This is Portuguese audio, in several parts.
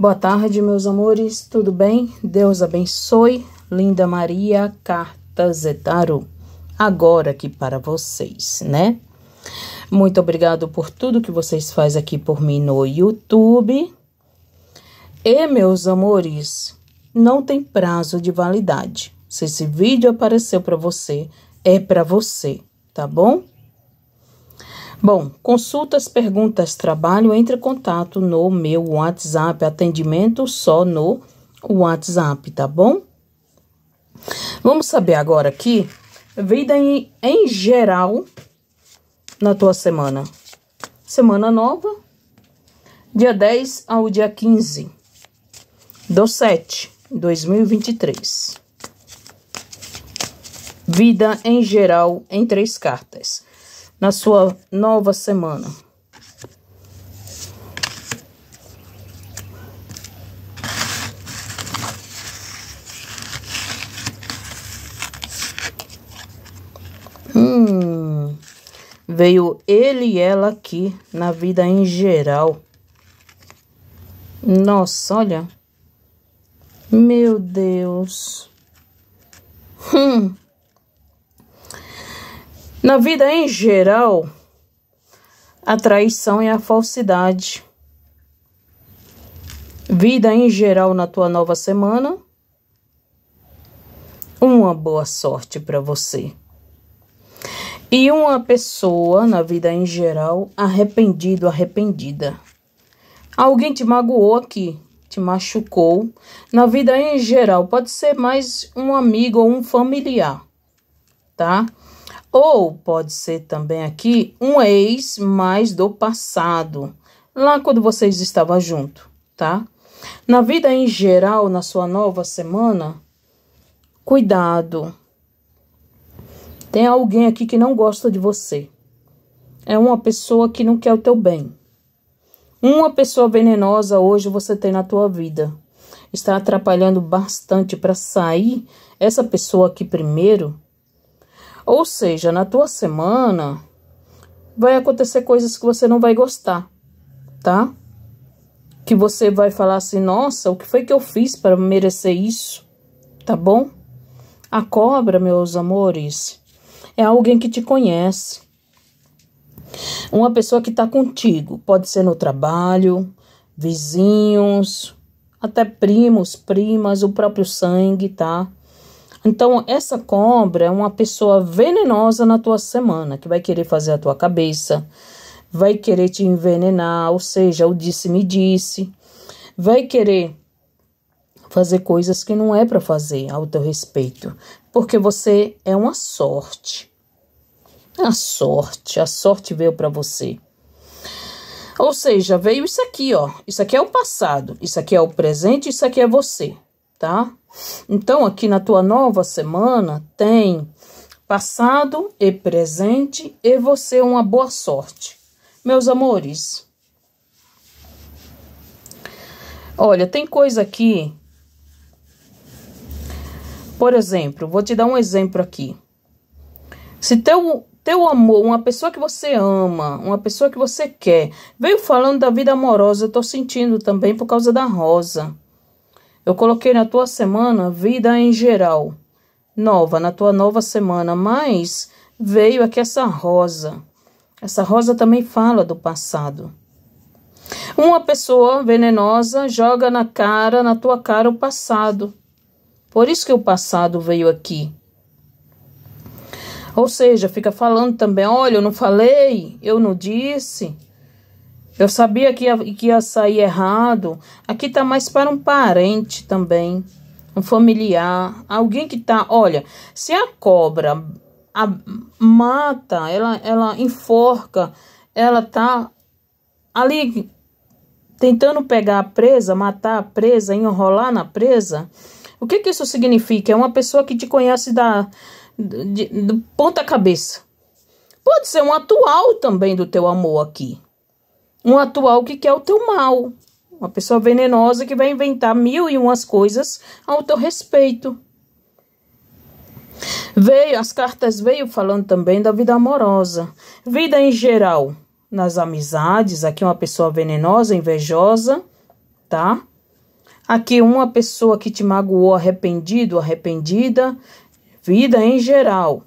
Boa tarde, meus amores, tudo bem? Deus abençoe. Linda Maria, carta Zetaro. Agora aqui para vocês, né? Muito obrigado por tudo que vocês fazem aqui por mim no YouTube. E, meus amores, não tem prazo de validade. Se esse vídeo apareceu para você, é para você, tá bom? Bom, consultas, perguntas, trabalho, entre em contato no meu WhatsApp, atendimento só no WhatsApp, tá bom? Vamos saber agora aqui, vida em, em geral na tua semana. Semana nova, dia 10 ao dia 15 do 7, 2023. Vida em geral em três cartas na sua nova semana. Hum, veio ele e ela aqui na vida em geral. Nossa, olha. Meu Deus. Hum. Na vida em geral, a traição é a falsidade. Vida em geral na tua nova semana. Uma boa sorte para você. E uma pessoa na vida em geral arrependido, arrependida. Alguém te magoou aqui, te machucou. Na vida em geral, pode ser mais um amigo ou um familiar, tá? Ou pode ser também aqui um ex mais do passado, lá quando vocês estavam junto, tá? Na vida em geral, na sua nova semana, cuidado. Tem alguém aqui que não gosta de você. É uma pessoa que não quer o teu bem. Uma pessoa venenosa hoje você tem na tua vida. Está atrapalhando bastante para sair essa pessoa aqui primeiro ou seja, na tua semana vai acontecer coisas que você não vai gostar, tá? Que você vai falar assim: "Nossa, o que foi que eu fiz para merecer isso?" Tá bom? A cobra, meus amores, é alguém que te conhece. Uma pessoa que está contigo, pode ser no trabalho, vizinhos, até primos, primas, o próprio sangue, tá? Então, essa cobra é uma pessoa venenosa na tua semana, que vai querer fazer a tua cabeça, vai querer te envenenar, ou seja, o disse-me disse, vai querer fazer coisas que não é para fazer ao teu respeito, porque você é uma sorte. A sorte, a sorte veio para você. Ou seja, veio isso aqui, ó. Isso aqui é o passado, isso aqui é o presente, isso aqui é você, tá? Então, aqui na tua nova semana, tem passado e presente e você uma boa sorte. Meus amores, olha, tem coisa aqui. Por exemplo, vou te dar um exemplo aqui. Se teu, teu amor, uma pessoa que você ama, uma pessoa que você quer, veio falando da vida amorosa, eu tô sentindo também por causa da rosa. Eu coloquei na tua semana vida em geral, nova, na tua nova semana, mas veio aqui essa rosa. Essa rosa também fala do passado. Uma pessoa venenosa joga na cara, na tua cara, o passado. Por isso que o passado veio aqui. Ou seja, fica falando também: olha, eu não falei, eu não disse. Eu sabia que ia, que ia sair errado. Aqui tá mais para um parente também, um familiar, alguém que tá. Olha, se a cobra a, mata, ela, ela enforca, ela tá ali tentando pegar a presa, matar a presa, enrolar na presa. O que, que isso significa? É uma pessoa que te conhece da de, de, de ponta cabeça. Pode ser um atual também do teu amor aqui um atual que quer o teu mal. Uma pessoa venenosa que vai inventar mil e umas coisas ao teu respeito. Veio, as cartas veio falando também da vida amorosa. Vida em geral, nas amizades, aqui uma pessoa venenosa, invejosa, tá? Aqui uma pessoa que te magoou, arrependido, arrependida, vida em geral.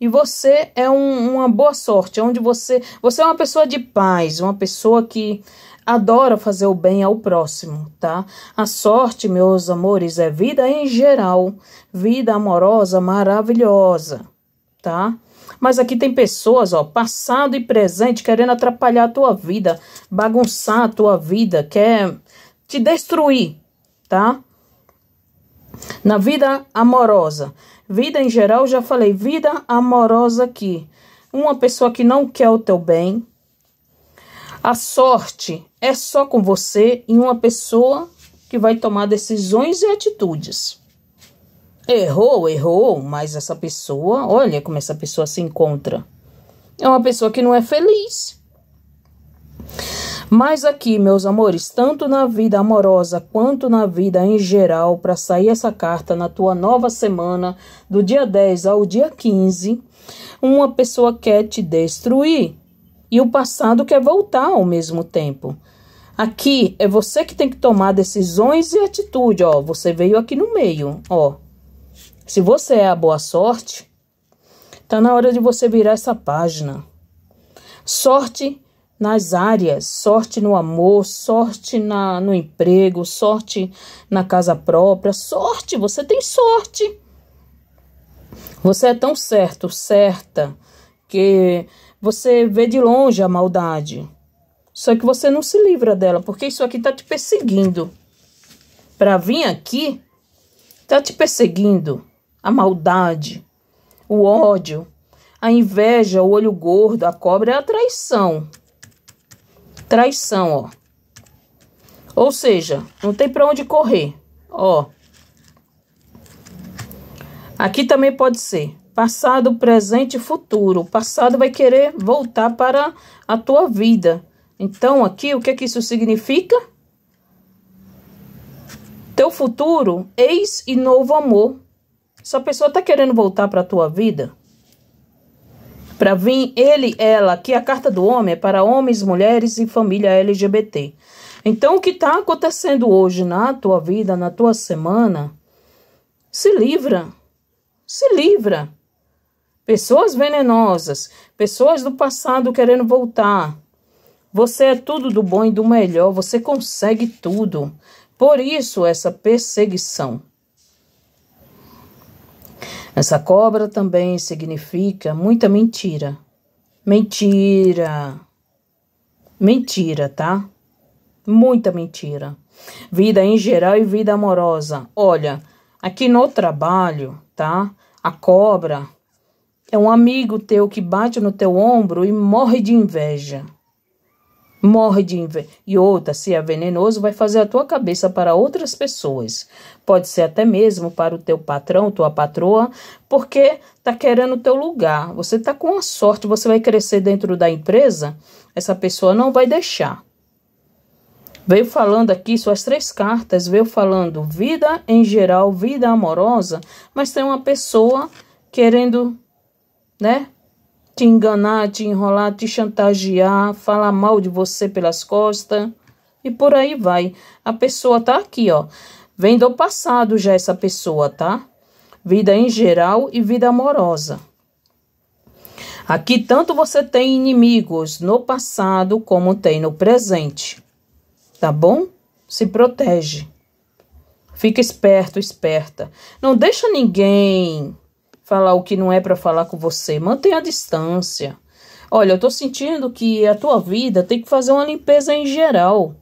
E você é um, uma boa sorte, é onde você, você é uma pessoa de paz, uma pessoa que adora fazer o bem ao próximo, tá? A sorte, meus amores, é vida em geral, vida amorosa maravilhosa, tá? Mas aqui tem pessoas, ó, passado e presente querendo atrapalhar a tua vida, bagunçar a tua vida, quer te destruir, tá? Na vida amorosa, Vida em geral, já falei, vida amorosa aqui. Uma pessoa que não quer o teu bem. A sorte é só com você e uma pessoa que vai tomar decisões e atitudes. Errou, errou, mas essa pessoa, olha como essa pessoa se encontra. É uma pessoa que não é feliz mas aqui, meus amores, tanto na vida amorosa quanto na vida em geral, para sair essa carta na tua nova semana, do dia 10 ao dia 15, uma pessoa quer te destruir e o passado quer voltar ao mesmo tempo. Aqui é você que tem que tomar decisões e atitude, ó. Você veio aqui no meio, ó. Se você é a boa sorte, tá na hora de você virar essa página. Sorte nas áreas, sorte no amor, sorte na, no emprego, sorte na casa própria, sorte, você tem sorte. Você é tão certo, certa, que você vê de longe a maldade. Só que você não se livra dela, porque isso aqui está te perseguindo. Para vir aqui, está te perseguindo a maldade, o ódio, a inveja, o olho gordo, a cobra é a traição traição, ó. Ou seja, não tem para onde correr, ó. Aqui também pode ser passado, presente e futuro. O passado vai querer voltar para a tua vida. Então, aqui, o que, é que isso significa? Teu futuro, ex e novo amor. Essa pessoa tá querendo voltar para a tua vida? para vir ele, ela, que a carta do homem é para homens, mulheres e família LGBT. Então, o que está acontecendo hoje na tua vida, na tua semana, se livra. Se livra. Pessoas venenosas, pessoas do passado querendo voltar. Você é tudo do bom e do melhor, você consegue tudo. Por isso, essa perseguição. Essa cobra também significa muita mentira. Mentira. Mentira, tá? Muita mentira. Vida em geral e vida amorosa. Olha, aqui no trabalho, tá? A cobra é um amigo teu que bate no teu ombro e morre de inveja. Morre de e outra, se é venenoso, vai fazer a tua cabeça para outras pessoas. Pode ser até mesmo para o teu patrão, tua patroa, porque tá querendo o teu lugar. Você tá com a sorte, você vai crescer dentro da empresa, essa pessoa não vai deixar. Veio falando aqui suas três cartas, veio falando vida em geral, vida amorosa, mas tem uma pessoa querendo, né, te enganar, te enrolar, te chantagear, falar mal de você pelas costas e por aí vai. A pessoa tá aqui, ó. Vem do passado já essa pessoa, tá? Vida em geral e vida amorosa. Aqui tanto você tem inimigos no passado como tem no presente. Tá bom? Se protege. Fica esperto, esperta. Não deixa ninguém falar o que não é para falar com você. Mantenha a distância. Olha, eu tô sentindo que a tua vida tem que fazer uma limpeza em geral.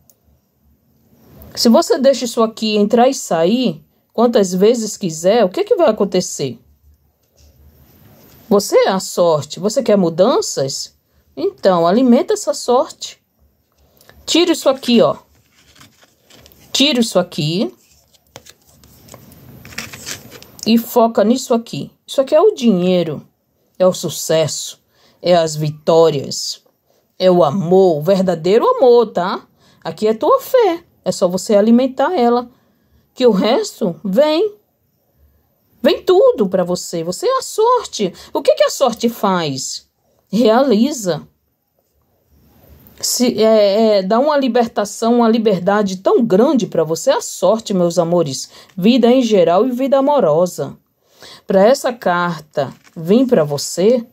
Se você deixa isso aqui entrar e sair, quantas vezes quiser, o que, é que vai acontecer? Você é a sorte. Você quer mudanças? Então, alimenta essa sorte. Tira isso aqui, ó. Tira isso aqui e foca nisso aqui. Isso aqui é o dinheiro, é o sucesso, é as vitórias, é o amor, o verdadeiro amor, tá? Aqui é tua fé, é só você alimentar ela, que o resto vem. Vem tudo para você, você é a sorte. O que, que a sorte faz? Realiza se é, é, dá uma libertação, uma liberdade tão grande para você. É a sorte, meus amores, vida em geral e vida amorosa. Para essa carta vir para você,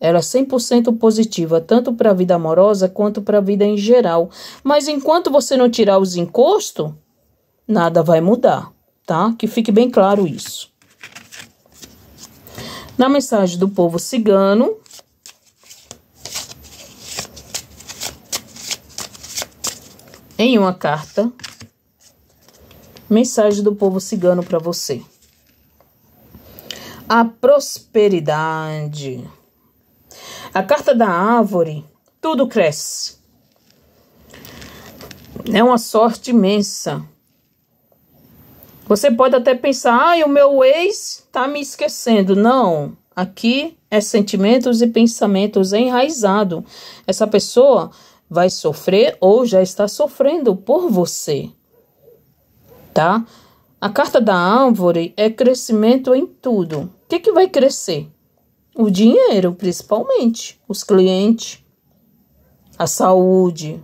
ela é 100% positiva, tanto para a vida amorosa quanto para a vida em geral. Mas enquanto você não tirar os encostos, nada vai mudar, tá? Que fique bem claro isso. Na mensagem do povo cigano, em uma carta. Mensagem do povo cigano para você. A prosperidade. A carta da árvore, tudo cresce. É uma sorte imensa. Você pode até pensar, ah, o meu ex tá me esquecendo. Não, aqui é sentimentos e pensamentos enraizado. Essa pessoa vai sofrer ou já está sofrendo por você. Tá? A carta da árvore é crescimento em tudo. O que, que vai crescer? O dinheiro, principalmente, os clientes, a saúde,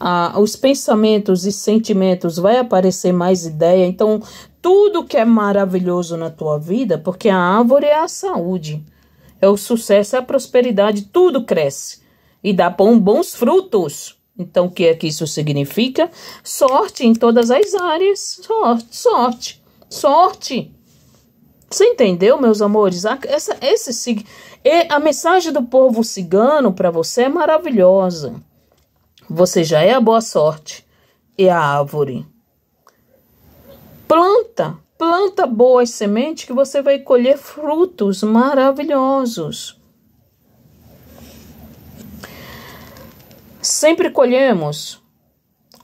a, os pensamentos e sentimentos, vai aparecer mais ideia. Então, tudo que é maravilhoso na tua vida, porque a árvore é a saúde, é o sucesso, é a prosperidade, tudo cresce e dá bons frutos. Então, o que é que isso significa? Sorte em todas as áreas. Sorte, sorte, sorte. Você entendeu, meus amores? Essa, esse, a mensagem do povo cigano para você é maravilhosa. Você já é a boa sorte e é a árvore. Planta, planta boas sementes que você vai colher frutos maravilhosos. Sempre colhemos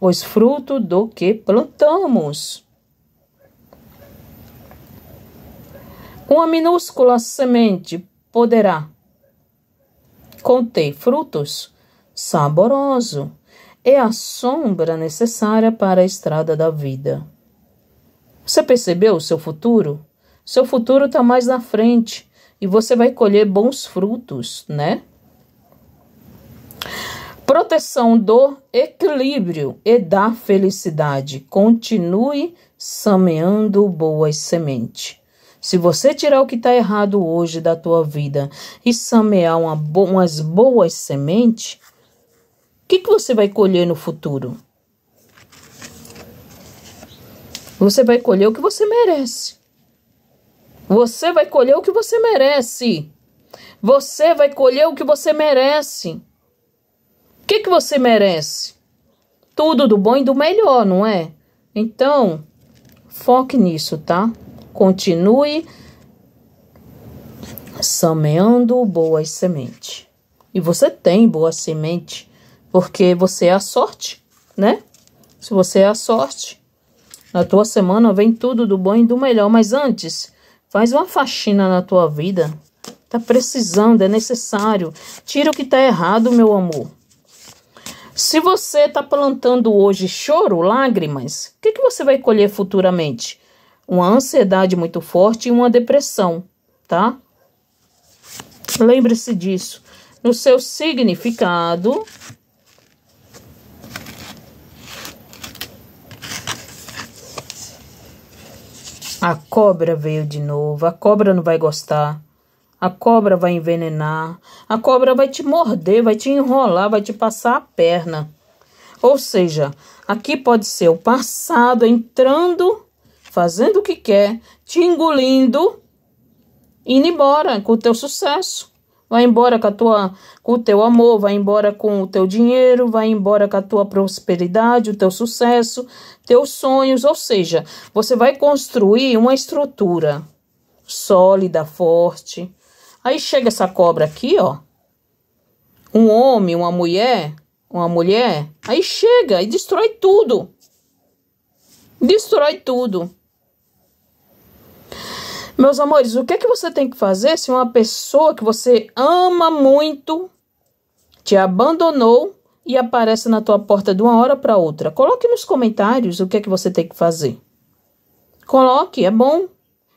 os frutos do que plantamos. Uma minúscula semente poderá conter frutos saborosos é a sombra necessária para a estrada da vida. Você percebeu o seu futuro? Seu futuro está mais na frente e você vai colher bons frutos, né? proteção do equilíbrio e da felicidade. Continue semeando boas sementes. Se você tirar o que está errado hoje da tua vida e semear uma bo umas boas sementes, o que, que você vai colher no futuro? Você vai colher o que você merece. Você vai colher o que você merece. Você vai colher o que você merece. O que, que você merece? Tudo do bom e do melhor, não é? Então, foque nisso, tá? Continue semeando boas sementes. E você tem boa semente, porque você é a sorte, né? Se você é a sorte, na tua semana vem tudo do bom e do melhor. Mas antes, faz uma faxina na tua vida. Tá precisando, é necessário. Tira o que tá errado, meu amor. Se você está plantando hoje choro, lágrimas, o que, que você vai colher futuramente? Uma ansiedade muito forte e uma depressão, tá? Lembre-se disso. No seu significado, A cobra veio de novo. A cobra não vai gostar. A cobra vai envenenar a cobra vai te morder, vai te enrolar, vai te passar a perna. Ou seja, aqui pode ser o passado entrando, fazendo o que quer, te engolindo, indo embora com o teu sucesso. Vai embora com, a tua, com o teu amor, vai embora com o teu dinheiro, vai embora com a tua prosperidade, o teu sucesso, teus sonhos. Ou seja, você vai construir uma estrutura sólida, forte, Aí chega essa cobra aqui, ó. Um homem, uma mulher, uma mulher. Aí chega e destrói tudo. Destrói tudo. Meus amores, o que é que você tem que fazer se uma pessoa que você ama muito te abandonou e aparece na tua porta de uma hora para outra? Coloque nos comentários o que é que você tem que fazer. Coloque, é bom.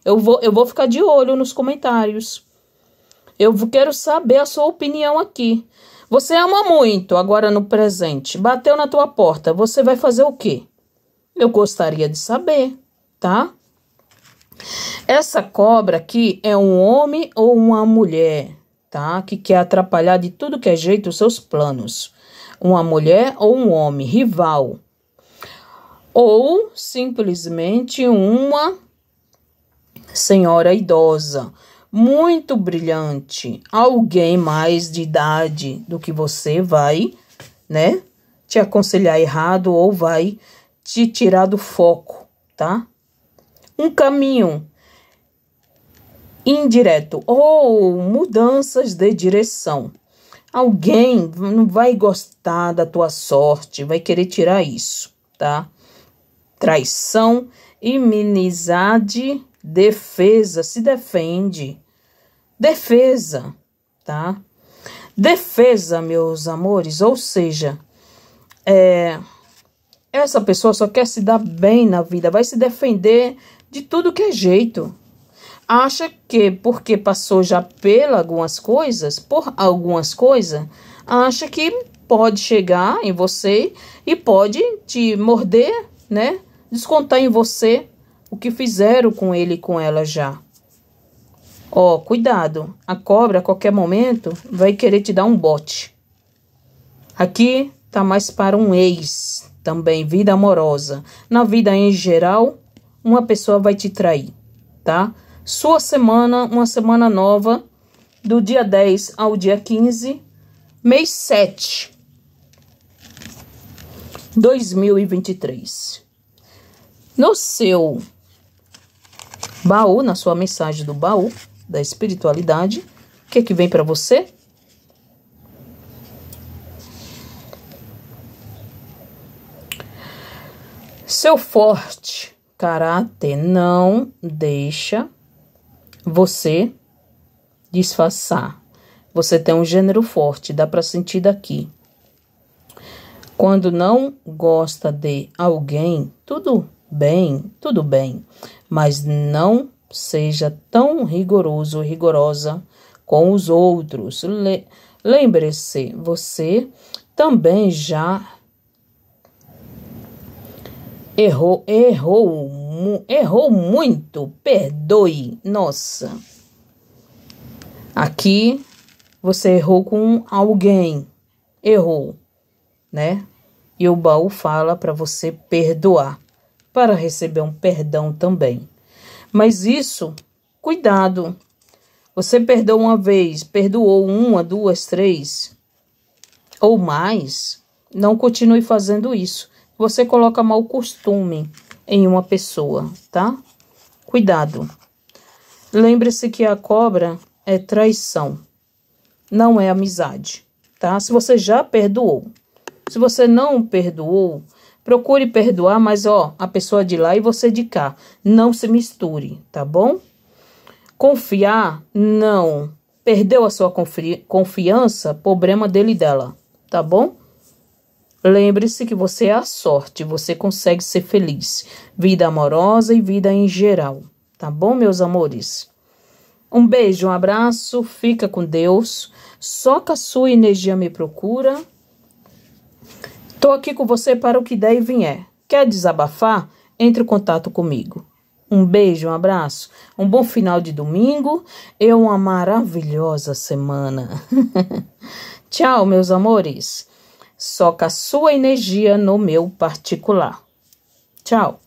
Eu vou, eu vou ficar de olho nos comentários. Eu quero saber a sua opinião aqui. Você ama muito agora no presente. Bateu na tua porta. Você vai fazer o quê? Eu gostaria de saber, tá? Essa cobra aqui é um homem ou uma mulher, tá? Que quer atrapalhar de tudo que é jeito os seus planos. Uma mulher ou um homem, rival. Ou simplesmente uma senhora idosa muito brilhante, alguém mais de idade do que você vai, né, te aconselhar errado ou vai te tirar do foco, tá? Um caminho indireto ou mudanças de direção. Alguém não vai gostar da tua sorte, vai querer tirar isso, tá? Traição, inimizade defesa, se defende. Defesa, tá? Defesa, meus amores, ou seja, é, essa pessoa só quer se dar bem na vida, vai se defender de tudo que é jeito. Acha que porque passou já pela algumas coisas, por algumas coisas, acha que pode chegar em você e pode te morder, né? Descontar em você o que fizeram com ele e com ela já. Ó, oh, cuidado, a cobra a qualquer momento vai querer te dar um bote. Aqui tá mais para um ex, também vida amorosa. Na vida em geral, uma pessoa vai te trair, tá? Sua semana, uma semana nova, do dia 10 ao dia 15, mês 7, 2023. No seu baú, na sua mensagem do baú da espiritualidade. O que, é que vem para você? Seu forte caráter não deixa você disfarçar. Você tem um gênero forte, dá para sentir daqui. Quando não gosta de alguém, tudo bem, tudo bem, mas não seja tão rigoroso ou rigorosa com os outros. Le Lembre-se, você também já errou, errou, mu errou muito. Perdoe, nossa. Aqui você errou com alguém, errou, né? E o baú fala para você perdoar para receber um perdão também. Mas isso, cuidado. Você perdoou uma vez, perdoou uma, duas, três ou mais, não continue fazendo isso. Você coloca mau costume em uma pessoa, tá? Cuidado. Lembre-se que a cobra é traição, não é amizade, tá? Se você já perdoou. Se você não perdoou, Procure perdoar, mas ó, a pessoa de lá e você de cá. Não se misture, tá bom? Confiar, não. Perdeu a sua confi confiança, problema dele e dela, tá bom? Lembre-se que você é a sorte, você consegue ser feliz. Vida amorosa e vida em geral, tá bom, meus amores? Um beijo, um abraço, fica com Deus. Só que a sua energia me procura. Estou aqui com você para o que der e vier. Quer desabafar? Entre em contato comigo. Um beijo, um abraço, um bom final de domingo e uma maravilhosa semana. Tchau, meus amores. Soca sua energia no meu particular. Tchau.